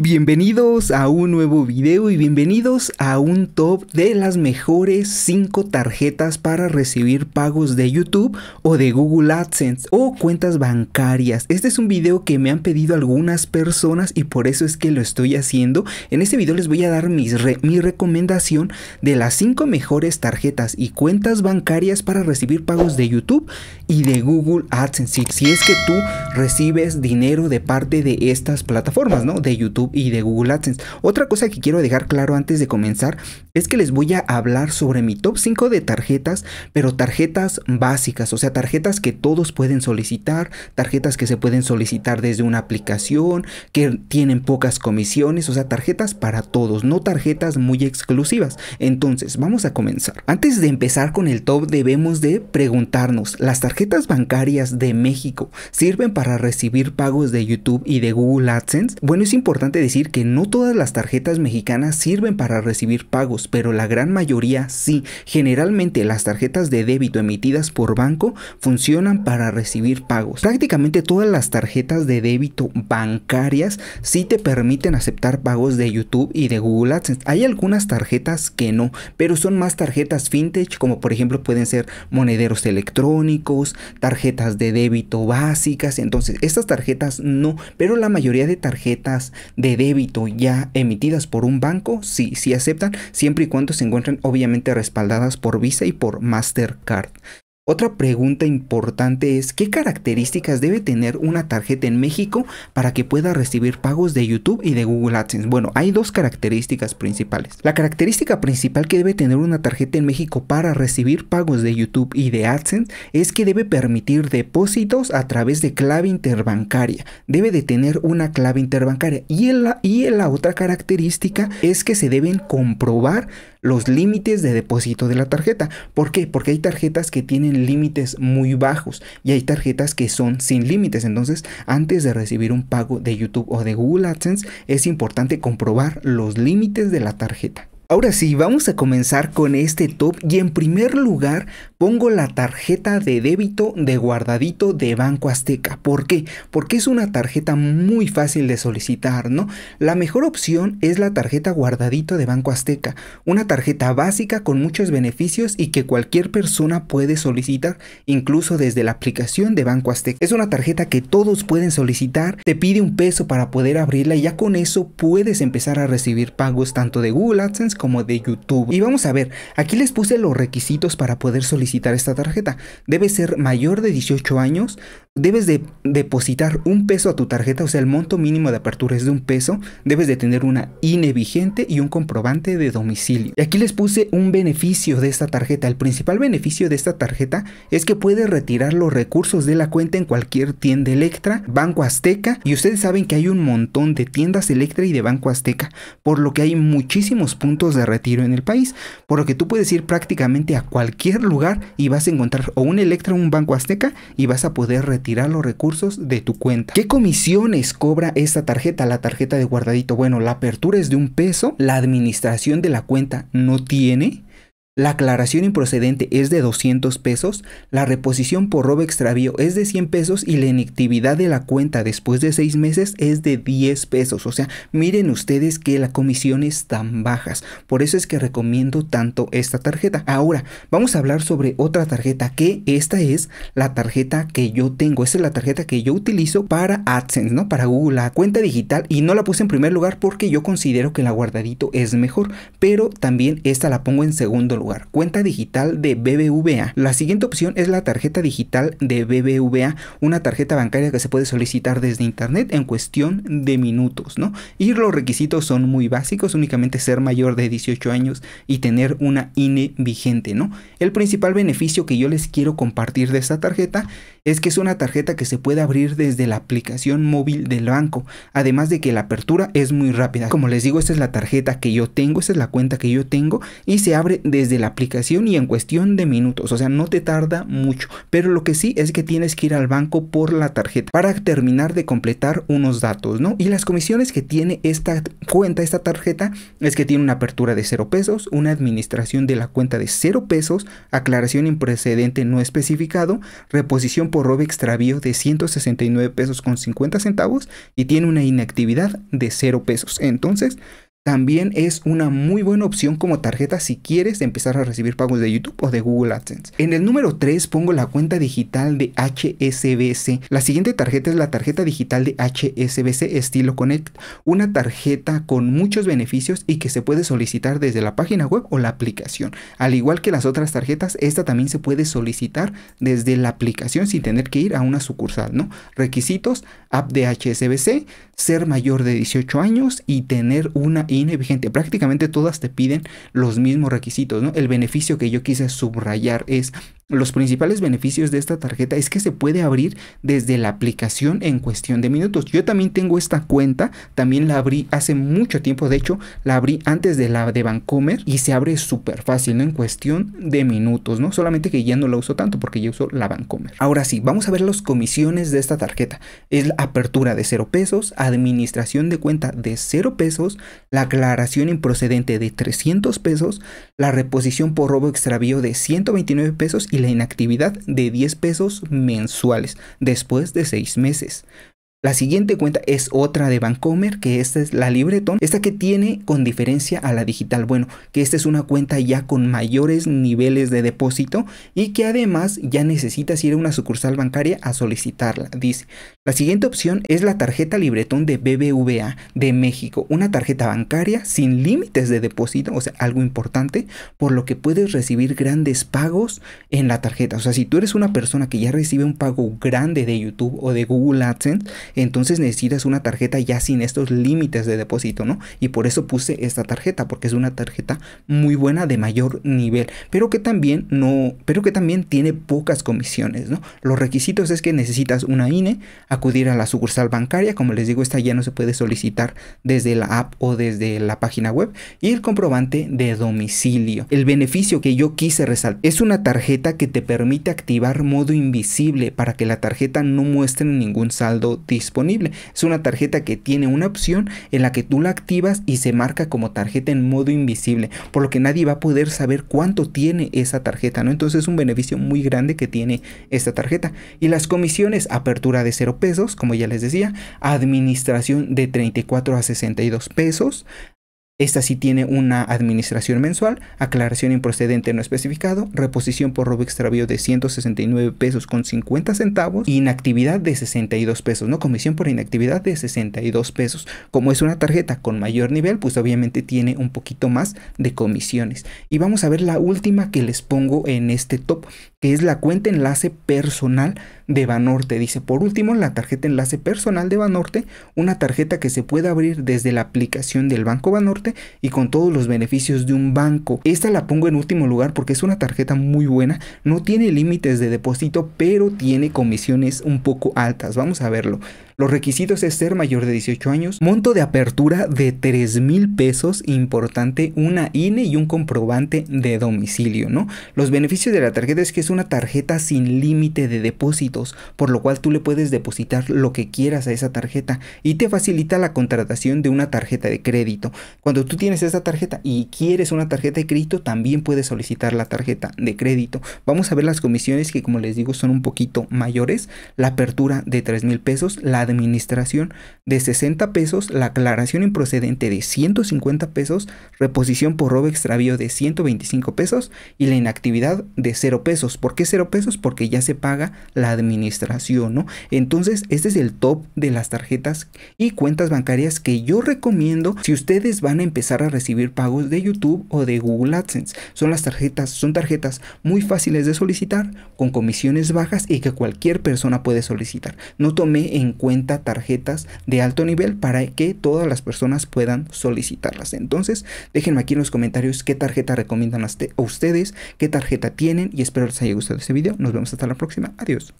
Bienvenidos a un nuevo video y bienvenidos a un top de las mejores 5 tarjetas para recibir pagos de YouTube o de Google AdSense o cuentas bancarias. Este es un video que me han pedido algunas personas y por eso es que lo estoy haciendo. En este video les voy a dar mis mi recomendación de las 5 mejores tarjetas y cuentas bancarias para recibir pagos de YouTube y de Google AdSense. Si es que tú recibes dinero de parte de estas plataformas, ¿no? De YouTube y de Google AdSense. Otra cosa que quiero dejar claro antes de comenzar es que les voy a hablar sobre mi top 5 de tarjetas, pero tarjetas básicas, o sea, tarjetas que todos pueden solicitar, tarjetas que se pueden solicitar desde una aplicación, que tienen pocas comisiones, o sea, tarjetas para todos, no tarjetas muy exclusivas. Entonces, vamos a comenzar. Antes de empezar con el top debemos de preguntarnos, ¿las tarjetas bancarias de México sirven para recibir pagos de YouTube y de Google AdSense? Bueno, es importante decir que no todas las tarjetas mexicanas sirven para recibir pagos, pero la gran mayoría sí. Generalmente las tarjetas de débito emitidas por banco funcionan para recibir pagos. Prácticamente todas las tarjetas de débito bancarias sí te permiten aceptar pagos de YouTube y de Google AdSense. Hay algunas tarjetas que no, pero son más tarjetas vintage como por ejemplo pueden ser monederos electrónicos, tarjetas de débito básicas. Entonces, estas tarjetas no, pero la mayoría de tarjetas de débito ya emitidas por un banco sí, sí aceptan siempre y cuando se encuentran obviamente respaldadas por Visa y por Mastercard. Otra pregunta importante es qué características debe tener una tarjeta en México para que pueda recibir pagos de YouTube y de Google AdSense. Bueno, hay dos características principales. La característica principal que debe tener una tarjeta en México para recibir pagos de YouTube y de AdSense es que debe permitir depósitos a través de clave interbancaria. Debe de tener una clave interbancaria. Y, y la otra característica es que se deben comprobar los límites de depósito de la tarjeta. ¿Por qué? Porque hay tarjetas que tienen límites muy bajos y hay tarjetas que son sin límites. Entonces, antes de recibir un pago de YouTube o de Google AdSense, es importante comprobar los límites de la tarjeta. Ahora sí, vamos a comenzar con este top y en primer lugar pongo la tarjeta de débito de guardadito de Banco Azteca. ¿Por qué? Porque es una tarjeta muy fácil de solicitar, ¿no? La mejor opción es la tarjeta guardadito de Banco Azteca, una tarjeta básica con muchos beneficios y que cualquier persona puede solicitar, incluso desde la aplicación de Banco Azteca. Es una tarjeta que todos pueden solicitar, te pide un peso para poder abrirla y ya con eso puedes empezar a recibir pagos tanto de Google AdSense como de YouTube. Y vamos a ver, aquí les puse los requisitos para poder solicitar esta tarjeta. debe ser mayor de 18 años, debes de depositar un peso a tu tarjeta, o sea, el monto mínimo de apertura es de un peso, debes de tener una INE vigente y un comprobante de domicilio. Y aquí les puse un beneficio de esta tarjeta. El principal beneficio de esta tarjeta es que puede retirar los recursos de la cuenta en cualquier tienda Electra, Banco Azteca, y ustedes saben que hay un montón de tiendas Electra y de Banco Azteca, por lo que hay muchísimos puntos de retiro en el país, por lo que tú puedes ir prácticamente a cualquier lugar y vas a encontrar o un Electra o un Banco Azteca y vas a poder retirar los recursos de tu cuenta. ¿Qué comisiones cobra esta tarjeta, la tarjeta de guardadito? Bueno, la apertura es de un peso, la administración de la cuenta no tiene la aclaración improcedente es de 200 pesos, la reposición por robo extravío es de 100 pesos y la inactividad de la cuenta después de 6 meses es de 10 pesos. O sea, miren ustedes que la comisión es tan bajas. Por eso es que recomiendo tanto esta tarjeta. Ahora, vamos a hablar sobre otra tarjeta que esta es la tarjeta que yo tengo. Esta es la tarjeta que yo utilizo para AdSense, ¿no? Para Google, la cuenta digital y no la puse en primer lugar porque yo considero que la guardadito es mejor, pero también esta la pongo en segundo lugar cuenta digital de BBVA. La siguiente opción es la tarjeta digital de BBVA, una tarjeta bancaria que se puede solicitar desde internet en cuestión de minutos, ¿no? Y los requisitos son muy básicos, únicamente ser mayor de 18 años y tener una INE vigente, ¿no? El principal beneficio que yo les quiero compartir de esta tarjeta es que es una tarjeta que se puede abrir desde la aplicación móvil del banco, además de que la apertura es muy rápida. Como les digo, esta es la tarjeta que yo tengo, esta es la cuenta que yo tengo y se abre desde la aplicación y en cuestión de minutos, o sea, no te tarda mucho, pero lo que sí es que tienes que ir al banco por la tarjeta para terminar de completar unos datos, ¿no? Y las comisiones que tiene esta cuenta, esta tarjeta, es que tiene una apertura de 0 pesos, una administración de la cuenta de 0 pesos, aclaración en precedente no especificado, reposición por robe extravío de 169 pesos con 50 centavos y tiene una inactividad de 0 pesos. Entonces, también es una muy buena opción como tarjeta si quieres empezar a recibir pagos de YouTube o de Google AdSense. En el número 3 pongo la cuenta digital de HSBC. La siguiente tarjeta es la tarjeta digital de HSBC estilo Connect, una tarjeta con muchos beneficios y que se puede solicitar desde la página web o la aplicación. Al igual que las otras tarjetas, esta también se puede solicitar desde la aplicación sin tener que ir a una sucursal, ¿no? Requisitos, app de HSBC, ser mayor de 18 años y tener una vigente. Prácticamente todas te piden los mismos requisitos, El beneficio que yo quise subrayar es los principales beneficios de esta tarjeta es que se puede abrir desde la aplicación en cuestión de minutos. Yo también tengo esta cuenta, también la abrí hace mucho tiempo, de hecho la abrí antes de la de Bancomer y se abre súper fácil, ¿no? En cuestión de minutos, ¿no? Solamente que ya no la uso tanto porque ya uso la Bancomer. Ahora sí, vamos a ver las comisiones de esta tarjeta. Es la apertura de 0 pesos, administración de cuenta de 0 pesos, la aclaración improcedente de 300 pesos, la reposición por robo extravío de 129 pesos y la inactividad de 10 pesos mensuales después de 6 meses. La siguiente cuenta es otra de Vancomer, que esta es la Libretón, esta que tiene con diferencia a la digital, bueno, que esta es una cuenta ya con mayores niveles de depósito y que además ya necesitas ir a una sucursal bancaria a solicitarla, dice. La siguiente opción es la tarjeta Libretón de BBVA de México, una tarjeta bancaria sin límites de depósito, o sea, algo importante, por lo que puedes recibir grandes pagos en la tarjeta. O sea, si tú eres una persona que ya recibe un pago grande de YouTube o de Google AdSense, entonces necesitas una tarjeta ya sin estos límites de depósito, ¿no? Y por eso puse esta tarjeta, porque es una tarjeta muy buena de mayor nivel, pero que también no, pero que también tiene pocas comisiones, ¿no? Los requisitos es que necesitas una INE, acudir a la sucursal bancaria, como les digo, esta ya no se puede solicitar desde la app o desde la página web, y el comprobante de domicilio. El beneficio que yo quise resaltar es una tarjeta que te permite activar modo invisible para que la tarjeta no muestre ningún saldo disponible. Es una tarjeta que tiene una opción en la que tú la activas y se marca como tarjeta en modo invisible, por lo que nadie va a poder saber cuánto tiene esa tarjeta, ¿no? Entonces es un beneficio muy grande que tiene esta tarjeta. Y las comisiones, apertura de 0 pesos, como ya les decía, administración de 34 a 62 pesos, esta sí tiene una administración mensual, aclaración improcedente no especificado, reposición por robo extravío de 169 pesos con 50 centavos, inactividad de 62 pesos, ¿no? Comisión por inactividad de 62 pesos. Como es una tarjeta con mayor nivel, pues obviamente tiene un poquito más de comisiones. Y vamos a ver la última que les pongo en este top, que es la cuenta enlace personal de Banorte. Dice, por último, la tarjeta enlace personal de Banorte, una tarjeta que se puede abrir desde la aplicación del Banco Banorte y con todos los beneficios de un banco. Esta la pongo en último lugar porque es una tarjeta muy buena, no tiene límites de depósito, pero tiene comisiones un poco altas. Vamos a verlo. Los requisitos es ser mayor de 18 años, monto de apertura de 3 mil pesos, importante, una INE y un comprobante de domicilio, ¿no? Los beneficios de la tarjeta es que es una tarjeta sin límite de depósito por lo cual tú le puedes depositar lo que quieras a esa tarjeta y te facilita la contratación de una tarjeta de crédito. Cuando tú tienes esa tarjeta y quieres una tarjeta de crédito, también puedes solicitar la tarjeta de crédito. Vamos a ver las comisiones que como les digo son un poquito mayores. La apertura de 3 mil pesos, la administración de 60 pesos, la aclaración improcedente de 150 pesos, reposición por robo extravío de 125 pesos y la inactividad de 0 pesos. ¿Por qué 0 pesos? Porque ya se paga la administración administración, ¿no? Entonces, este es el top de las tarjetas y cuentas bancarias que yo recomiendo si ustedes van a empezar a recibir pagos de YouTube o de Google AdSense. Son las tarjetas, son tarjetas muy fáciles de solicitar, con comisiones bajas y que cualquier persona puede solicitar. No tomé en cuenta tarjetas de alto nivel para que todas las personas puedan solicitarlas. Entonces, déjenme aquí en los comentarios qué tarjeta recomiendan a ustedes, qué tarjeta tienen y espero les haya gustado este video. Nos vemos hasta la próxima. Adiós.